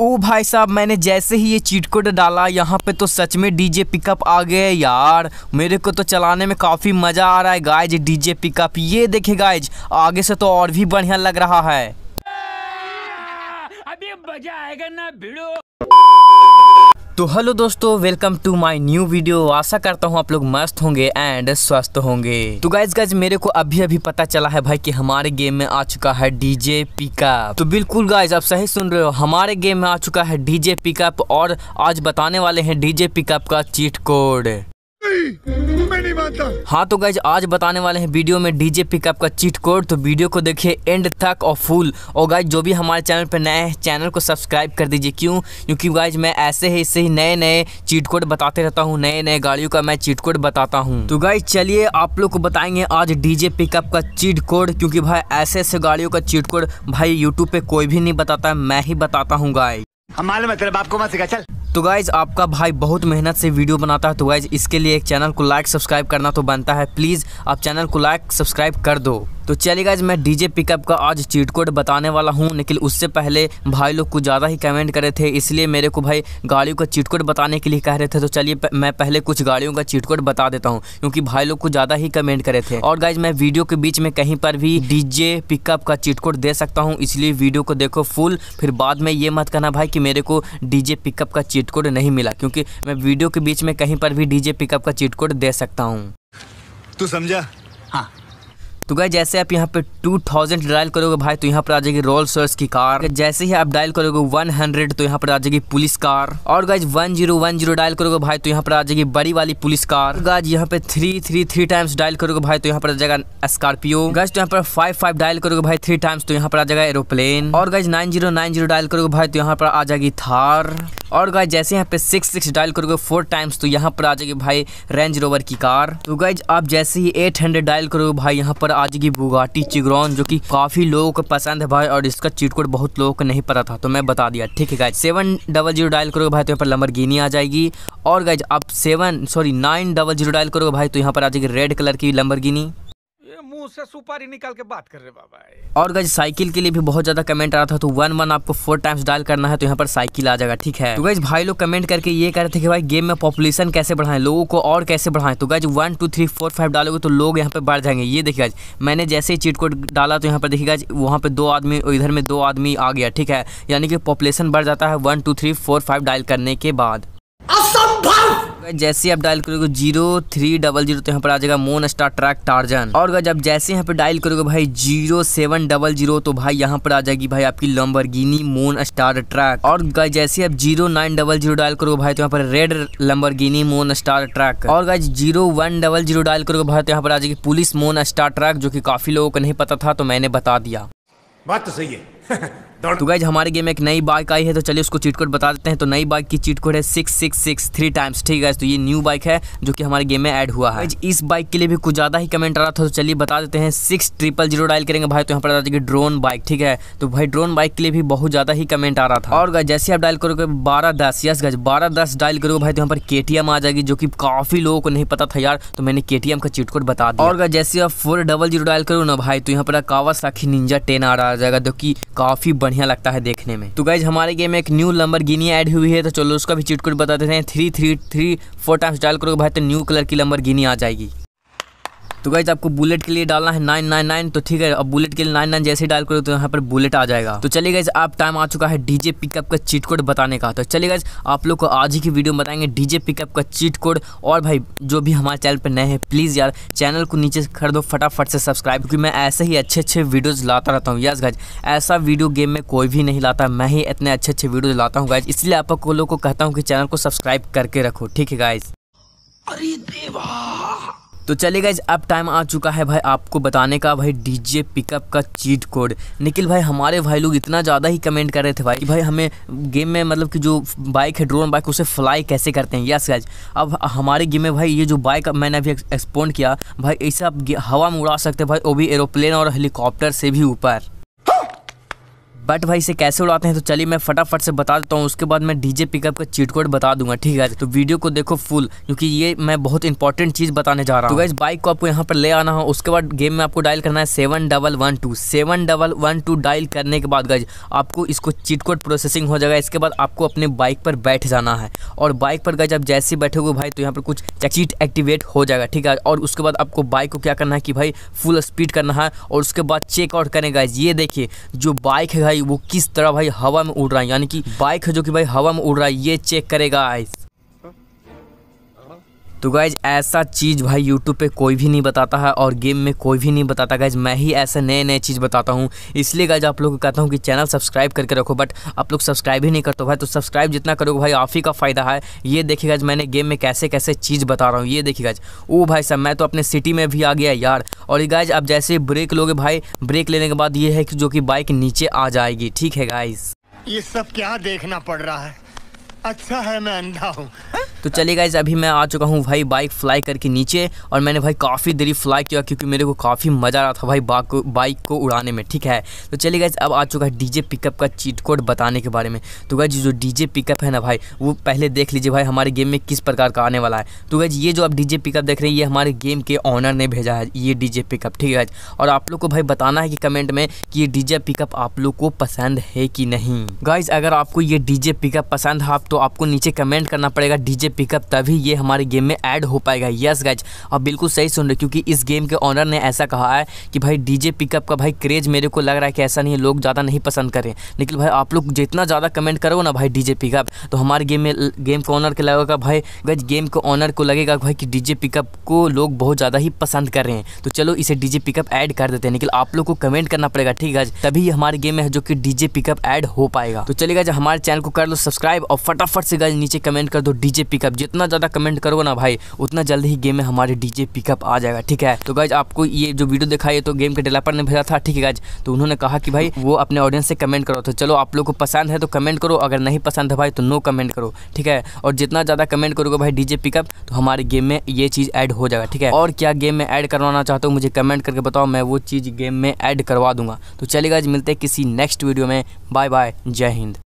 ओ भाई साहब मैंने जैसे ही ये चीट कोड डाला यहाँ पे तो सच में डीजे पिकअप आ गए यार मेरे को तो चलाने में काफ़ी मज़ा आ रहा है गाइज डीजे पिकअप ये देखे गाइज आगे से तो और भी बढ़िया लग रहा है अभी मजा आएगा ना भिड़ो तो हेलो दोस्तों welcome to my new video आशा करता हूँ आप लोग मस्त होंगे एंड स्वस्थ होंगे तो गाइज गाइज मेरे को अभी अभी पता चला है भाई कि हमारे गेम में आ चुका है डीजे पिकअप तो बिल्कुल गाइज आप सही सुन रहे हो हमारे गेम में आ चुका है डीजे पिकअप और आज बताने वाले हैं डीजे पिकअप का चीट कोड हाँ तो गाइज आज बताने वाले हैं वीडियो में डीजे पिकअप का चीट कोड तो वीडियो को देखिए एंड तक और फुल और गाइज जो भी हमारे चैनल पर नए हैं चैनल को सब्सक्राइब कर दीजिए क्यों क्योंकि गाइज मैं ऐसे ही इससे ही नए नए चीट कोड बताते रहता हूँ नए नए गाड़ियों का मैं चीट कोड बताता हूँ तो गाइज चलिए आप लोग को बताएंगे आज डीजे पिकअप का चीट कोड क्योंकि भाई ऐसे ऐसे गाड़ियों का चीट कोड भाई यूट्यूब पे कोई भी नहीं बताता मैं ही बताता हूँ गाइज हमारे मतलब आपको मत सिखा चल तो गाइज़ आपका भाई बहुत मेहनत से वीडियो बनाता है तो गाइज़ इसके लिए एक चैनल को लाइक सब्सक्राइब करना तो बनता है प्लीज़ आप चैनल को लाइक सब्सक्राइब कर दो तो चलिए गाइज मैं डीजे पिकअप का आज चीट कोड बताने वाला हूँ लेकिन उससे पहले भाई लोग कुछ ज़्यादा ही कमेंट करे थे इसलिए मेरे को भाई गाड़ियों का चीट कोड बताने के लिए कह रहे थे तो चलिए मैं पहले कुछ गाड़ियों का चीट कोड बता देता हूँ क्योंकि भाई लोग कुछ ज़्यादा ही कमेंट करे थे और गाइज मैं वीडियो के बीच में कहीं पर भी डीजे पिकअप का चीट कोड दे सकता हूँ इसलिए वीडियो को देखो फुल फिर बाद में ये मत कहना भाई कि मेरे को डीजे पिकअप का चीट कोड नहीं मिला क्योंकि मैं वीडियो के बीच में कहीं पर भी डीजे पिकअप का चीट कोड दे सकता हूँ तू समझा हाँ तो गाय जैसे आप यहाँ पे 2000 डायल करोगे भाई तो यहाँ पर आ जाएगी रोल सर्स की कार जैसे ही आप डायल करोगे 100 तो यहाँ पर आ जाएगी पुलिस कार और गाइज 1010 डायल करोगे भाई तो यहाँ पर आ जाएगी बड़ी वाली पुलिस कार गाइज यहाँ पे three three three times dial करोगे भाई तो यहाँ पर आ जाएगा स्कॉर्पियो गाइज तो यहाँ पर फाइव डायल करोगे भाई थ्री टाइम्स तो यहाँ पर आ जाएगा एरोप्लेन और guys nine zero nine zero dial करोगे भाई तो यहाँ पर आ जाएगी थार और गाय जैसे यहाँ पे सिक्स सिक्स डायल करोगे फोर टाइम्स तो यहाँ पर आ जाएगी भाई रेंज रोवर की कार तो गाइज आप जैसे ही एट हंड्रेड डायल करोगे भाई यहाँ पर आज की बुगाटी चिग्रॉन जो कि काफ़ी लोगों को पसंद है भाई और इसका चीट कोड बहुत लोगों को नहीं पता था तो मैं बता दिया ठीक है guys seven double zero dial करोगे भाई तो यहाँ पर लंबर आ जाएगी और गाइज आप seven sorry nine double zero dial करोगे भाई तो यहाँ पर आ जाएगी रेड कलर की लंबर गिनी उससे सुपारी निकाल के बात कर रहे बाबा और गज साइकिल के लिए भी बहुत ज्यादा कमेंट आ रहा था तो वन वन आपको फोर टाइम्स डायल करना है तो यहाँ पर साइकिल आ जाएगा ठीक है तो गज भाई लोग कमेंट करके ये कह रहे थे कि भाई गेम में पॉपुलेशन कैसे बढ़ाएं लोगों को और कैसे बढ़ाएं तो guys one two three four five डालोगे तो लोग यहाँ पे बढ़ जाएंगे ये देखिए गज मैंने जैसे ही चिटकोट डाला तो यहाँ पर देखिएगा वहाँ पे दो आदमी इधर में दो आदमी आ गया ठीक है यानी कि पॉपुलेशन बढ़ जाता है one two three four five dial करने के बाद असंभव जैसे आप डायल करोगे जीरो थ्री डबल जीरो तो यहाँ पर आ जाएगा मोन स्टार ट्रैक टार्जन और अगर जब जैसे यहाँ पर डायल करोगे भाई जीरो सेवन डबल जीरो तो भाई यहाँ पर आ जाएगी भाई आपकी गिनी मोन स्टार ट्रैक और जैसे आप zero nine double zero dial करोगे भाई तो यहाँ पर रेड गिनी मोन स्टार ट्रैक और guys zero one double zero dial करोगे भाई तो यहाँ पर आ जाएगी पुलिस मोन स्टार ट्रैक जो की काफी लोगों को नहीं पता था तो मैंने बता दिया बात तो सही है तो गाइज हमारे गेम में एक नई बाइक आई है तो चलिए उसको चीट कोड बता देते हैं तो नई बाइक की चीट कोड है six six six three times ठीक है तो ये न्यू बाइक है जो कि हमारे गेम में ऐड हुआ है इस बाइक के लिए भी कुछ ज़्यादा ही कमेंट आ रहा था तो चलिए बता देते हैं सिक्स ट्रिपल जीरो डायल करेंगे भाई तो यहाँ पर बता देंगे ड्रोन बाइक ठीक है तो भाई ड्रोन बाइक के लिए भी बहुत ज़्यादा ही कमेंट आ रहा था और जैसे आप डायल करोगे बारह दस यस गज बारह दस डायल करोगे भाई तो यहाँ पर के आ जाएगी जो कि काफ़ी लोगों को नहीं पता था यार तो मैंने के का चीट कोड बता दिया और जैसे आप फोर डायल करो ना भाई तो यहाँ पर कावासाखी निंजा टेन आ रहा जाएगा जो की काफी बढ़िया लगता है देखने में तो गाइज हमारे गेम में एक न्यू लंबर गिनी एड हुई है तो चलो उसका भी चिटकुट बता देते हैं three three three four times dial करोगे भाई तो न्यू कलर की लंबर गिनी आ जाएगी तो गाइज आपको बुलेट के लिए डालना है नाइन नाइन नाइन तो ठीक है अब बुलेट के लिए नाइन नाइन जैसे डाल करो तो यहाँ पर बुलेट आ जाएगा तो चलिए गाइज आप टाइम आ चुका है डीजे पिकअप का चीट कोड बताने का तो चलिए गाइज आप लोग को आज ही की वीडियो में बताएंगे डीजे पिकअप का चीट कोड और भाई जो भी हमारे चैनल पर नए हैं प्लीज़ यार चैनल को नीचे कर दो फटाफट से सब्सक्राइब क्योंकि मैं ऐसे ही अच्छे अच्छे वीडियोज़ लाता रहता हूँ यस गाइज ऐसा वीडियो गेम में कोई भी नहीं लाता मैं ही इतने अच्छे अच्छे वीडियो लाता हूँ गाइज इसलिए आप लोग को कहता हूँ कि चैनल को सब्सक्राइब करके रखो ठीक है गाइज अरे देवा तो चले गए अब टाइम आ चुका है भाई आपको बताने का भाई डीजे पिकअप का चीट कोड निखिल भाई हमारे भाई लोग इतना ज़्यादा ही कमेंट कर रहे थे भाई कि भाई हमें गेम में मतलब कि जो बाइक है ड्रोन बाइक उसे फ्लाई कैसे करते हैं यस गाइज अब हमारे गेम में भाई ये जो बाइक मैंने अभी एक्सपोन्ड किया भाई इसे आप हवा में उड़ा सकते भाई वो भी एरोप्लेन और हेलीकॉप्टर से भी ऊपर बट भाई इसे कैसे उड़ाते हैं तो चलिए मैं फटाफट से बता देता हूँ उसके बाद मैं डीजे पिकअप का चीट कोड बता दूंगा ठीक है तो वीडियो को देखो फुल क्योंकि ये मैं बहुत इंपॉर्टेंट चीज़ बताने जा रहा हूँ तो इस बाइक को आपको यहाँ पर ले आना हो उसके बाद गेम में आपको डायल करना है seven double one two seven double one two dial करने के बाद गज आपको इसको चीट कोड प्रोसेसिंग हो जाएगा इसके बाद आपको अपने बाइक पर बैठ जाना है और बाइक पर गज आप जैसे बैठोगे भाई तो यहाँ पर कुछ चीट एक्टिवेट हो जाएगा ठीक है और उसके बाद आपको बाइक को क्या करना है कि भाई फुल स्पीड करना है और उसके बाद चेकआउट करेगा ये देखिए जो बाइक है भाई वो किस तरह भाई हवा में उड़ रहा है यानी कि बाइक है जो कि भाई हवा में उड़ रहा है ये चेक करेगा आइस तो गाइज ऐसा चीज़ भाई यूट्यूब पे कोई भी नहीं बताता है और गेम में कोई भी नहीं बताता गाइज मैं ही ऐसे नए नए चीज़ बताता हूँ इसलिए गाइज आप लोग को कहता हूँ कि चैनल सब्सक्राइब करके रखो बट आप लोग सब्सक्राइब ही नहीं करते भाई तो सब्सक्राइब जितना करोगे भाई आप ही का फ़ायदा है ये देखेगा मैंने गेम में कैसे कैसे चीज़ बता रहा हूँ ये देखिए ओ भाई साहब मैं तो अपने सिटी में भी आ गया यार और ये गाइज आप जैसे ब्रेक लोगे भाई ब्रेक लेने के बाद ये है कि जो कि बाइक नीचे आ जाएगी ठीक है गाइज ये सब क्या देखना पड़ रहा है अच्छा है मैं अंधा हूँ हाँ? तो चलिए गाइज अभी मैं आ चुका हूँ भाई बाइक फ्लाई करके नीचे और मैंने भाई काफ़ी देरी फ्लाई किया क्योंकि मेरे को काफ़ी मज़ा आ रहा था भाई बाइक को बाइक को उड़ाने में ठीक है तो चलिए गाइज अब आ चुका है डीजे पिकअप का चीट कोड बताने के बारे में तो गाइज जो डीजे पिकअप है ना भाई वो पहले देख लीजिए भाई हमारे गेम में किस प्रकार का आने वाला है तो गाइज ये जो आप डी पिकअप देख रहे हैं ये हमारे गेम के ऑनर ने भेजा है ये डी पिकअप ठीक है और आप लोग को भाई बताना है कि कमेंट में कि ये डी पिकअप आप लोग को पसंद है कि नहीं गाइज अगर आपको ये डी पिकअप पसंद है आप तो आपको नीचे कमेंट करना पड़ेगा डीजे पिकअप तभी ये हमारे गेम में ऐड हो पाएगा यस गज आप बिल्कुल सही सुन रहे क्योंकि इस गेम के ऑनर ने ऐसा कहा है कि भाई डीजे पिकअप का भाई क्रेज़ मेरे को लग रहा है कि ऐसा नहीं है लोग ज़्यादा नहीं पसंद करें लेकिन भाई आप लोग जितना ज़्यादा कमेंट करो ना भाई डीजे पिकअप तो हमारे गेम में गेम के ऑनर के लगेगा भाई गज गेम के ऑनर को लगेगा भाई कि डीजे पिकअप को लोग बहुत ज़्यादा ही पसंद कर रहे हैं तो चलो इसे डीजे पिकअप ऐड कर देते हैं लेकिन आप लोग को कमेंट करना पड़ेगा ठीक है तभी हमारे गेम में जो कि डीजे पिकअप ऐड हो पाएगा तो चलेगा जब हमारे चैनल को कर लो सब्सक्राइब और फट फटाफट से गाइज नीचे कमेंट कर दो डीजे पिकअप जितना ज़्यादा कमेंट करो ना भाई उतना जल्दी ही गेम में हमारे डीजे पिकअप आ जाएगा ठीक है तो गाइज आपको ये जो वीडियो दिखाई तो गेम के डेवलपर ने भेजा था ठीक है गाइज तो उन्होंने कहा कि भाई वो अपने ऑडियंस से कमेंट करो तो चलो आप लोग को पसंद है तो कमेंट करो अगर नहीं पसंद है भाई तो नो कमेंट करो ठीक है और जितना ज़्यादा कमेंट करोगे भाई डीजे पिकअप तो हमारे गेम में ये चीज़ ऐड हो जाएगा ठीक है और क्या गेम में ऐड करवाना चाहते हो मुझे कमेंट करके बताओ मैं वो चीज़ गेम में ऐड करवा दूंगा तो चलिए मिलते हैं किसी नेक्स्ट वीडियो में बाय बाय जय हिंद